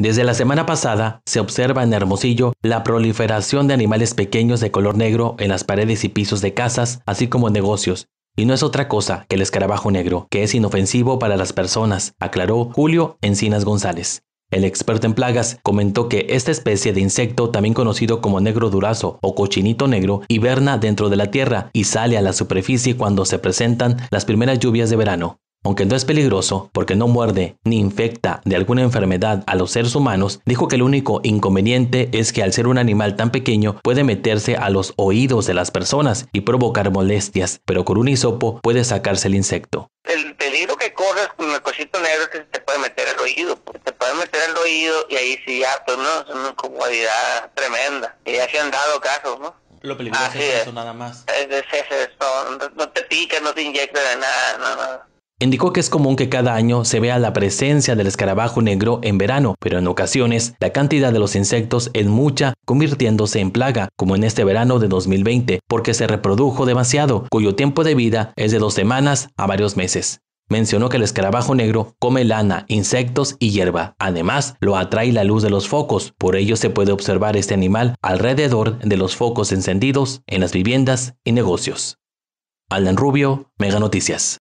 Desde la semana pasada se observa en Hermosillo la proliferación de animales pequeños de color negro en las paredes y pisos de casas, así como en negocios, y no es otra cosa que el escarabajo negro, que es inofensivo para las personas, aclaró Julio Encinas González. El experto en plagas comentó que esta especie de insecto, también conocido como negro durazo o cochinito negro, hiberna dentro de la tierra y sale a la superficie cuando se presentan las primeras lluvias de verano. Aunque no es peligroso porque no muerde ni infecta de alguna enfermedad a los seres humanos, dijo que el único inconveniente es que al ser un animal tan pequeño puede meterse a los oídos de las personas y provocar molestias, pero con un hisopo puede sacarse el insecto. El peligro que corres con el cosito negro es que te puede meter al oído, te puede meter el oído y ahí sí ya, pues no, es una comodidad tremenda. Y ya se han dado casos, ¿no? Lo peligroso es, eso nada más. Es, es, no, no, te pica, no te inyecta de nada, no, no. Indicó que es común que cada año se vea la presencia del escarabajo negro en verano, pero en ocasiones la cantidad de los insectos es mucha, convirtiéndose en plaga, como en este verano de 2020, porque se reprodujo demasiado, cuyo tiempo de vida es de dos semanas a varios meses. Mencionó que el escarabajo negro come lana, insectos y hierba. Además, lo atrae la luz de los focos, por ello se puede observar este animal alrededor de los focos encendidos en las viviendas y negocios. Alan Rubio, Mega Noticias.